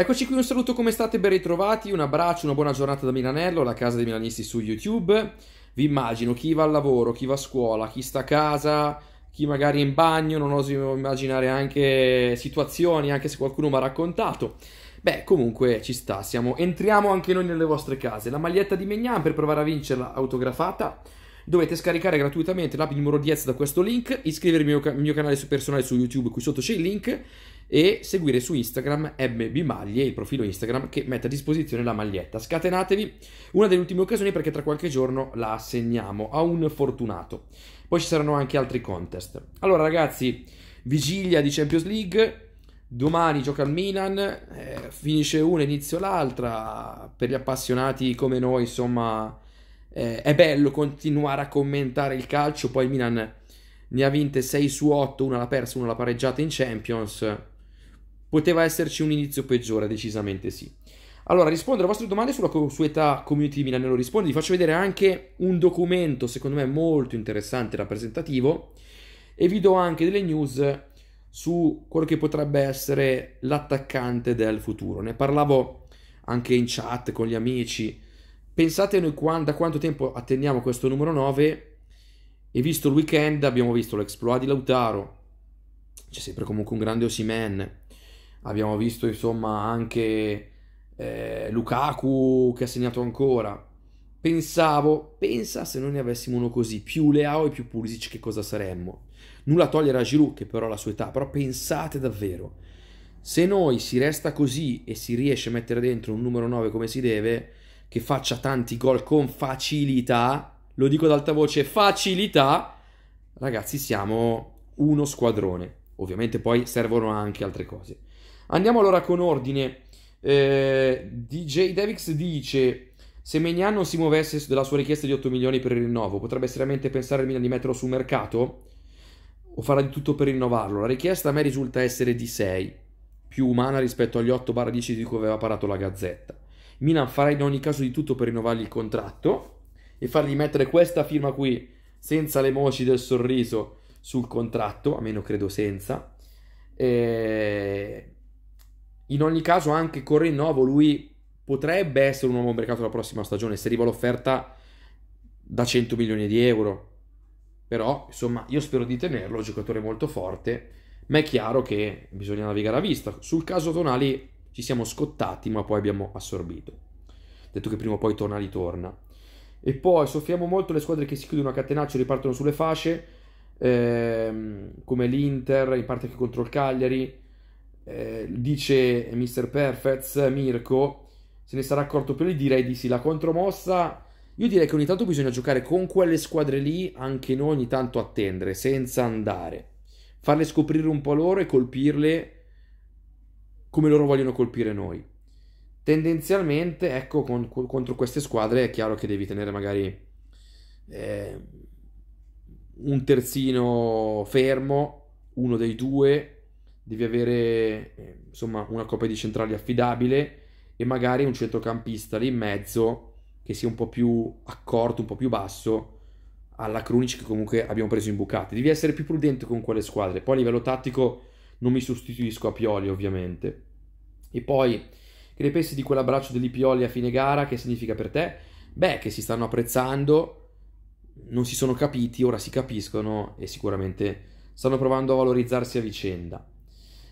Eccoci qui, un saluto, come state? Ben ritrovati, un abbraccio, una buona giornata da Milanello, la casa dei milanisti su YouTube. Vi immagino chi va al lavoro, chi va a scuola, chi sta a casa, chi magari è in bagno, non oso immaginare anche situazioni, anche se qualcuno mi ha raccontato. Beh, comunque ci sta, siamo, entriamo anche noi nelle vostre case. La maglietta di Megnan per provare a vincerla autografata. Dovete scaricare gratuitamente l'app di numero 10 da questo link, iscrivervi al mio, mio canale personale su YouTube, qui sotto c'è il link e seguire su Instagram MB Maglie, il profilo Instagram che mette a disposizione la maglietta. Scatenatevi una delle ultime occasioni perché tra qualche giorno la assegniamo a un fortunato. Poi ci saranno anche altri contest. Allora ragazzi, vigilia di Champions League, domani gioca il Milan, eh, finisce una, inizio l'altra, per gli appassionati come noi insomma eh, è bello continuare a commentare il calcio, poi il Milan ne ha vinte 6 su 8, una l'ha persa, una l'ha pareggiata in Champions Poteva esserci un inizio peggiore, decisamente sì. Allora, rispondere alle vostre domande sulla consueta community Milanello Risponde, vi faccio vedere anche un documento, secondo me molto interessante e rappresentativo, e vi do anche delle news su quello che potrebbe essere l'attaccante del futuro. Ne parlavo anche in chat con gli amici. Pensate noi da quanto tempo attendiamo questo numero 9 e visto il weekend abbiamo visto l'exploit di Lautaro, c'è sempre comunque un grande Osimen, abbiamo visto insomma anche eh, Lukaku che ha segnato ancora. Pensavo, pensa se noi ne avessimo uno così, più Leao e più Pulisic che cosa saremmo. Nulla a togliere a Giroud che però ha la sua età, però pensate davvero. Se noi si resta così e si riesce a mettere dentro un numero 9 come si deve, che faccia tanti gol con facilità, lo dico ad alta voce, facilità, ragazzi siamo uno squadrone. Ovviamente poi servono anche altre cose. Andiamo allora con ordine. Eh, DJ Devix dice: Se Mignan non si muovesse della sua richiesta di 8 milioni per il rinnovo, potrebbe seriamente pensare Milan di metterlo sul mercato? O farà di tutto per rinnovarlo? La richiesta a me risulta essere di 6, più umana rispetto agli 8-10 di cui aveva parato la Gazzetta. Milan farà in ogni caso di tutto per rinnovargli il contratto e fargli mettere questa firma qui, senza le moci del sorriso, sul contratto, a meno credo senza. E eh, in ogni caso, anche con rinnovo, lui potrebbe essere un uomo mercato la prossima stagione se arriva l'offerta da 100 milioni di euro. Però, insomma, io spero di tenerlo, giocatore molto forte, ma è chiaro che bisogna navigare a vista. Sul caso Tonali ci siamo scottati, ma poi abbiamo assorbito. Detto che prima o poi Tonali torna. E poi soffriamo molto le squadre che si chiudono a catenaccio e ripartono sulle fasce, ehm, come l'Inter, in parte anche contro il Cagliari, eh, dice Mr. Perfects, Mirko, se ne sarà accorto per lì, direi di sì. La contromossa, io direi che ogni tanto bisogna giocare con quelle squadre lì, anche noi ogni tanto attendere, senza andare. Farle scoprire un po' loro e colpirle come loro vogliono colpire noi. Tendenzialmente, ecco, con, con, contro queste squadre è chiaro che devi tenere magari eh, un terzino fermo, uno dei due, devi avere eh, insomma una coppia di centrali affidabile e magari un centrocampista lì in mezzo che sia un po' più accorto, un po' più basso alla Krunic che comunque abbiamo preso in bucate. Devi essere più prudente con quelle squadre. Poi a livello tattico non mi sostituisco a Pioli ovviamente. E poi che ne pensi di quell'abbraccio degli Pioli a fine gara? Che significa per te? Beh, che si stanno apprezzando, non si sono capiti, ora si capiscono e sicuramente stanno provando a valorizzarsi a vicenda.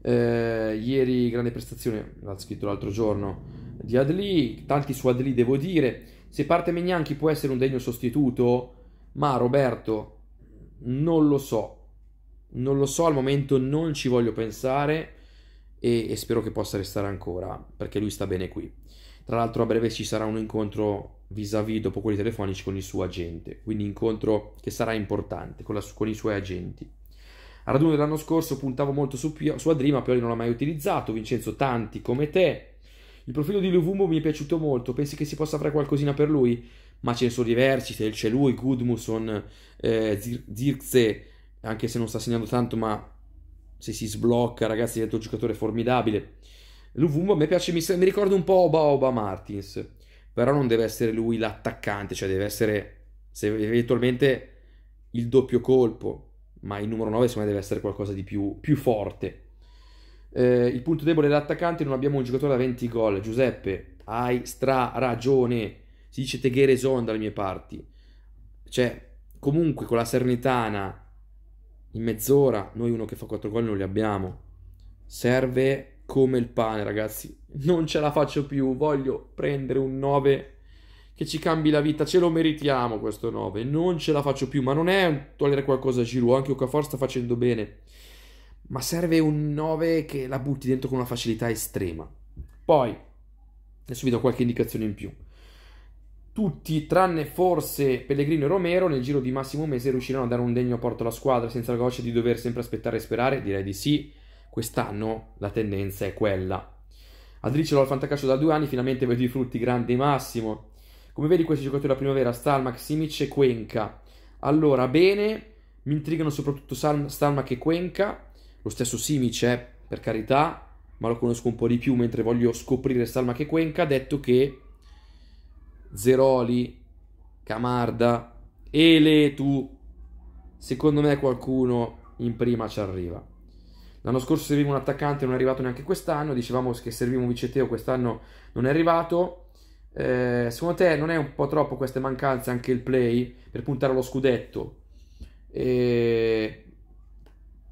Eh, ieri grande prestazione, l'ha scritto l'altro giorno, di Adli, tanti su Adli devo dire. Se parte Mignanchi può essere un degno sostituto, ma Roberto non lo so. Non lo so, al momento non ci voglio pensare e, e spero che possa restare ancora, perché lui sta bene qui. Tra l'altro a breve ci sarà un incontro vis-à-vis dopo quelli telefonici con il suo agente, quindi incontro che sarà importante con, la, con i suoi agenti. Al raduno dell'anno scorso puntavo molto su, su Adrima, Pioli non l'ha mai utilizzato, Vincenzo tanti come te. Il profilo di Luvumbo mi è piaciuto molto, pensi che si possa fare qualcosina per lui? Ma ce ne sono diversi, c'è lui, Gudmuson, eh, Zirkse, anche se non sta segnando tanto, ma se si sblocca, ragazzi, diventa un giocatore formidabile. Luvumbo a me piace, mi, mi ricorda un po' Oba Oba Martins, però non deve essere lui l'attaccante, cioè deve essere, se eventualmente, il doppio colpo ma il numero 9 secondo me deve essere qualcosa di più, più forte. Eh, il punto debole dell'attaccante, non abbiamo un giocatore da 20 gol. Giuseppe, hai stra ragione. Si dice Teghere Zon dalle mie parti. Cioè, comunque con la Sernitana in mezz'ora, noi uno che fa 4 gol non li abbiamo. Serve come il pane, ragazzi. Non ce la faccio più, voglio prendere un 9 che ci cambi la vita, ce lo meritiamo questo 9, non ce la faccio più, ma non è togliere qualcosa a Giroud, anche Okafor sta facendo bene, ma serve un 9 che la butti dentro con una facilità estrema. Poi, adesso vi do qualche indicazione in più, tutti, tranne forse Pellegrino e Romero, nel giro di massimo mese riusciranno a dare un degno apporto alla squadra senza la goccia di dover sempre aspettare e sperare? Direi di sì, quest'anno la tendenza è quella. Adricelo al fantacascio da due anni, finalmente vedo i frutti grandi Massimo. Come vedi questi giocatori della primavera, Stalmac, Simic e Cuenca. Allora, bene, mi intrigano soprattutto Stalmac e Cuenca, lo stesso Simic, eh, per carità, ma lo conosco un po' di più mentre voglio scoprire Stalmac e Cuenca, detto che Zeroli, Camarda, Ele, tu, secondo me qualcuno in prima ci arriva. L'anno scorso serviva un attaccante, non è arrivato neanche quest'anno, dicevamo che serviva un viceteo, quest'anno non è arrivato. Eh, secondo te non è un po' troppo queste mancanze anche il play per puntare allo scudetto? Eh,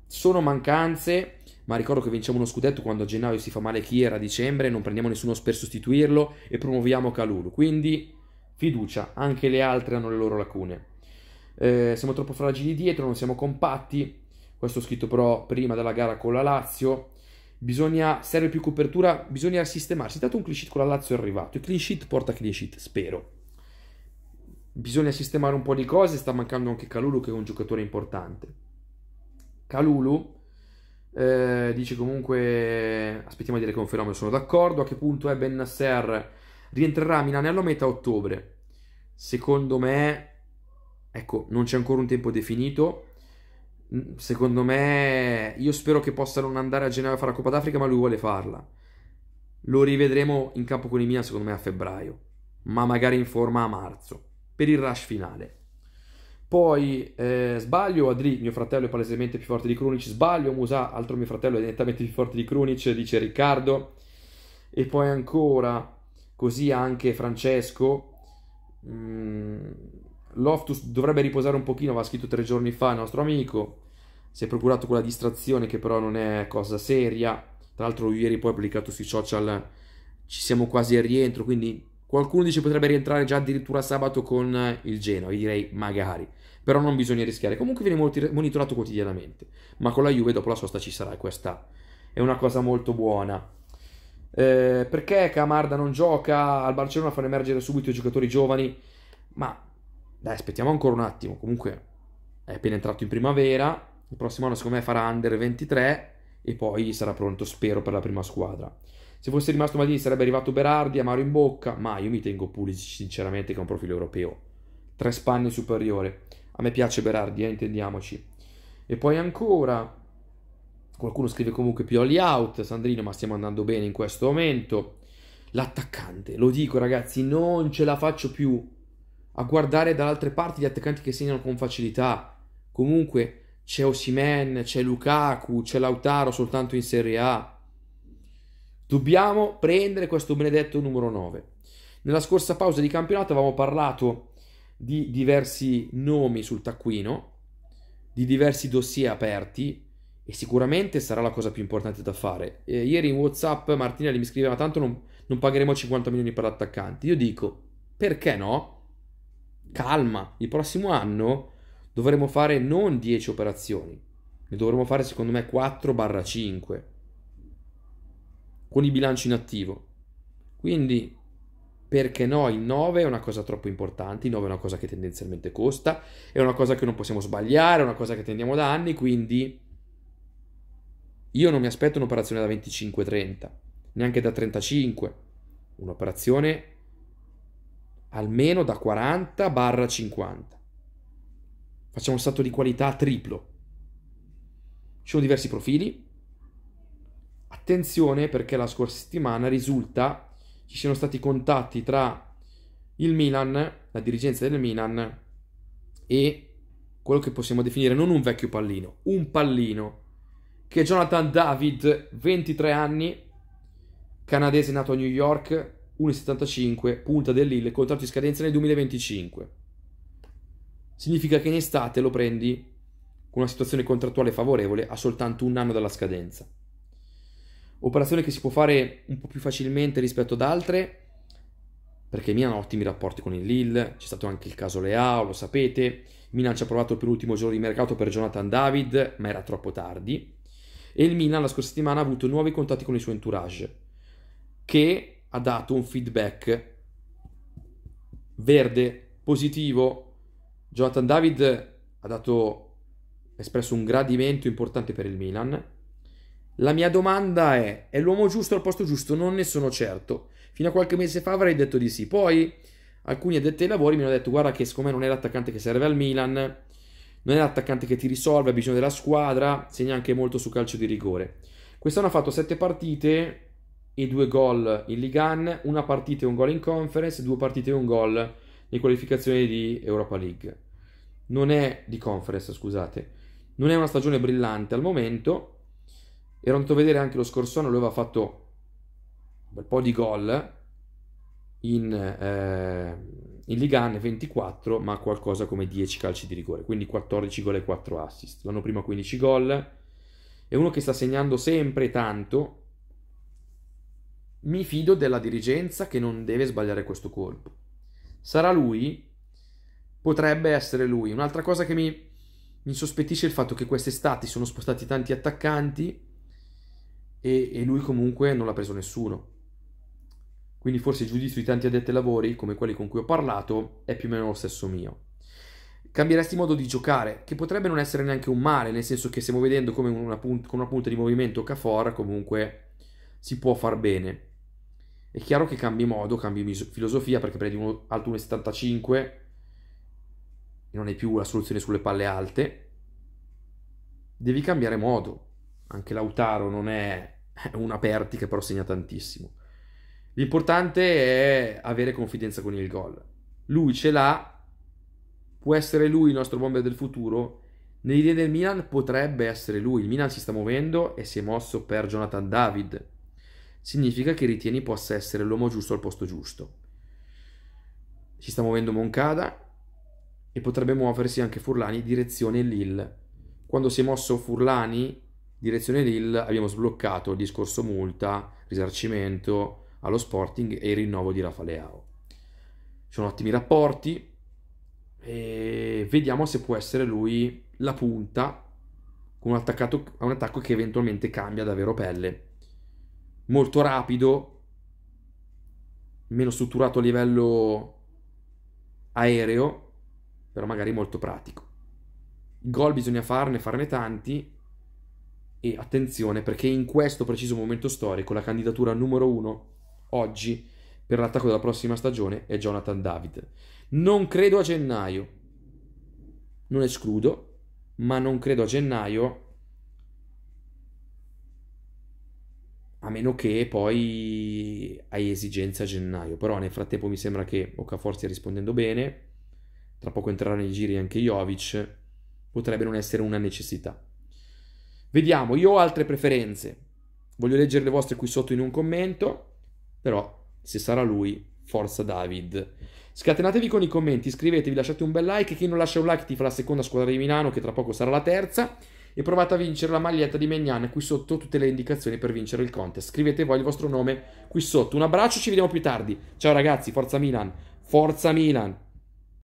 sono mancanze, ma ricordo che vinciamo uno scudetto quando a gennaio si fa male chi era a dicembre, non prendiamo nessuno per sostituirlo e promuoviamo Calulu. Quindi fiducia, anche le altre hanno le loro lacune. Eh, siamo troppo fragili dietro, non siamo compatti. Questo ho scritto però prima della gara con la Lazio bisogna, serve più copertura, bisogna sistemarsi. Tanto un clean sheet con la Lazio è arrivato, il clean sheet porta clean sheet, spero. Bisogna sistemare un po' di cose, sta mancando anche Calulu che è un giocatore importante. Calulu eh, dice comunque, aspettiamo a dire che è un fenomeno, sono d'accordo, a che punto è Ben Nasser rientrerà a Milanello a metà ottobre? Secondo me, ecco, non c'è ancora un tempo definito, Secondo me, io spero che possa non andare a Genova a fare la Coppa d'Africa, ma lui vuole farla. Lo rivedremo in campo con i Milan, secondo me, a febbraio, ma magari in forma a marzo, per il rush finale. Poi eh, sbaglio, Adri, mio fratello è palesemente più forte di Krunic, sbaglio, Musa, altro mio fratello è nettamente più forte di Krunic, dice Riccardo. E poi ancora, così anche Francesco. Mm Loftus dovrebbe riposare un pochino, aveva scritto tre giorni fa il nostro amico, si è procurato quella distrazione che però non è cosa seria, tra l'altro ieri poi ha pubblicato sui social ci siamo quasi al rientro, quindi qualcuno dice potrebbe rientrare già addirittura sabato con il Genoa, io direi magari, però non bisogna rischiare, comunque viene monitorato quotidianamente, ma con la Juve dopo la sosta ci sarà e questa è una cosa molto buona. Eh, perché Camarda non gioca? Al Barcellona fanno emergere subito i giocatori giovani, ma dai, aspettiamo ancora un attimo. Comunque è appena entrato in primavera. Il prossimo anno, secondo me, farà under 23 e poi sarà pronto, spero, per la prima squadra. Se fosse rimasto Maldini sarebbe arrivato Berardi, Amaro in bocca, ma io mi tengo Pulisic sinceramente che è un profilo europeo. Tre spanne superiore. A me piace Berardi, eh, intendiamoci. E poi ancora, qualcuno scrive comunque Pioli out, Sandrino ma stiamo andando bene in questo momento. L'attaccante, lo dico ragazzi, non ce la faccio più a guardare da altre parti gli attaccanti che segnano con facilità. Comunque c'è Osimen, c'è Lukaku, c'è Lautaro soltanto in Serie A. Dobbiamo prendere questo benedetto numero 9. Nella scorsa pausa di campionato avevamo parlato di diversi nomi sul taccuino, di diversi dossier aperti e sicuramente sarà la cosa più importante da fare. Eh, ieri in WhatsApp Martinelli mi scriveva tanto non, non pagheremo 50 milioni per l'attaccante. Io dico, perché no? calma, il prossimo anno dovremo fare non 10 operazioni, ne dovremo fare secondo me 4-5 con il bilancio inattivo. Quindi perché no, il 9 è una cosa troppo importante, il 9 è una cosa che tendenzialmente costa, è una cosa che non possiamo sbagliare, è una cosa che tendiamo da anni, quindi io non mi aspetto un'operazione da 25-30, neanche da 35, un'operazione almeno da 40 barra 50. Facciamo un salto di qualità triplo. Ci sono diversi profili. Attenzione perché la scorsa settimana risulta ci siano stati contatti tra il Milan, la dirigenza del Milan e quello che possiamo definire non un vecchio pallino, un pallino che Jonathan David, 23 anni, canadese nato a New York, 1,75, punta del Lille, contratto in scadenza nel 2025. Significa che in estate lo prendi con una situazione contrattuale favorevole a soltanto un anno dalla scadenza. Operazione che si può fare un po' più facilmente rispetto ad altre, perché Milan ha ottimi rapporti con il Lille, c'è stato anche il caso Leao, lo sapete, Milan ci ha provato per l'ultimo giorno di mercato per Jonathan David, ma era troppo tardi, e il Milan la scorsa settimana ha avuto nuovi contatti con il suo entourage, che ha dato un feedback verde, positivo. Jonathan David ha dato, espresso un gradimento importante per il Milan. La mia domanda è, è l'uomo giusto al posto giusto? Non ne sono certo. Fino a qualche mese fa avrei detto di sì. Poi alcuni addetti ai lavori mi hanno detto, guarda che siccome non è l'attaccante che serve al Milan, non è l'attaccante che ti risolve, ha bisogno della squadra, segna anche molto su calcio di rigore. Quest'anno ha fatto 7 partite, e due gol in Ligan, una partita e un gol in Conference, due partite e un gol in qualificazione di Europa League. Non è di Conference, scusate. Non è una stagione brillante al momento. Ero andato a vedere anche lo scorso anno, lui aveva fatto un bel po' di gol in, eh, in Ligan 24, ma qualcosa come 10 calci di rigore, quindi 14 gol e 4 assist. L'anno prima 15 gol. È uno che sta segnando sempre tanto, mi fido della dirigenza che non deve sbagliare questo colpo. Sarà lui? Potrebbe essere lui. Un'altra cosa che mi, insospettisce è il fatto che quest'estate sono spostati tanti attaccanti e, e lui comunque non l'ha preso nessuno. Quindi forse il giudizio di tanti addetti ai lavori, come quelli con cui ho parlato, è più o meno lo stesso mio. Cambieresti modo di giocare, che potrebbe non essere neanche un male, nel senso che stiamo vedendo come una pun- con una punta di movimento Cafor comunque si può far bene è chiaro che cambi modo, cambi filosofia, perché prendi uno alto 1,75 non hai più la soluzione sulle palle alte. Devi cambiare modo. Anche Lautaro non è un Perti che però segna tantissimo. L'importante è avere confidenza con il gol. Lui ce l'ha, può essere lui il nostro bomber del futuro. Nell'idea del Milan potrebbe essere lui. Il Milan si sta muovendo e si è mosso per Jonathan David significa che ritieni possa essere l'uomo giusto al posto giusto. Si sta muovendo Moncada e potrebbe muoversi anche Furlani direzione Lille. Quando si è mosso Furlani direzione Lille abbiamo sbloccato il discorso multa, risarcimento allo Sporting e il rinnovo di Rafa Leao. Sono ottimi rapporti e vediamo se può essere lui la punta con un, attaccato, un attacco che eventualmente cambia davvero pelle molto rapido, meno strutturato a livello aereo, però magari molto pratico. Gol bisogna farne, farne tanti e attenzione perché in questo preciso momento storico la candidatura numero uno oggi per l'attacco della prossima stagione è Jonathan David. Non credo a gennaio, non escludo, ma non credo a gennaio a meno che poi hai esigenza a gennaio. Però nel frattempo mi sembra che Okafor stia rispondendo bene, tra poco entrerà nei giri anche Jovic, potrebbe non essere una necessità. Vediamo, io ho altre preferenze, voglio leggere le vostre qui sotto in un commento, però se sarà lui, forza David. Scatenatevi con i commenti, iscrivetevi, lasciate un bel like, chi non lascia un like ti fa la seconda squadra di Milano che tra poco sarà la terza e provate a vincere la maglietta di Magnan qui sotto tutte le indicazioni per vincere il contest. Scrivete voi il vostro nome qui sotto. Un abbraccio, ci vediamo più tardi. Ciao ragazzi, forza Milan. Forza Milan.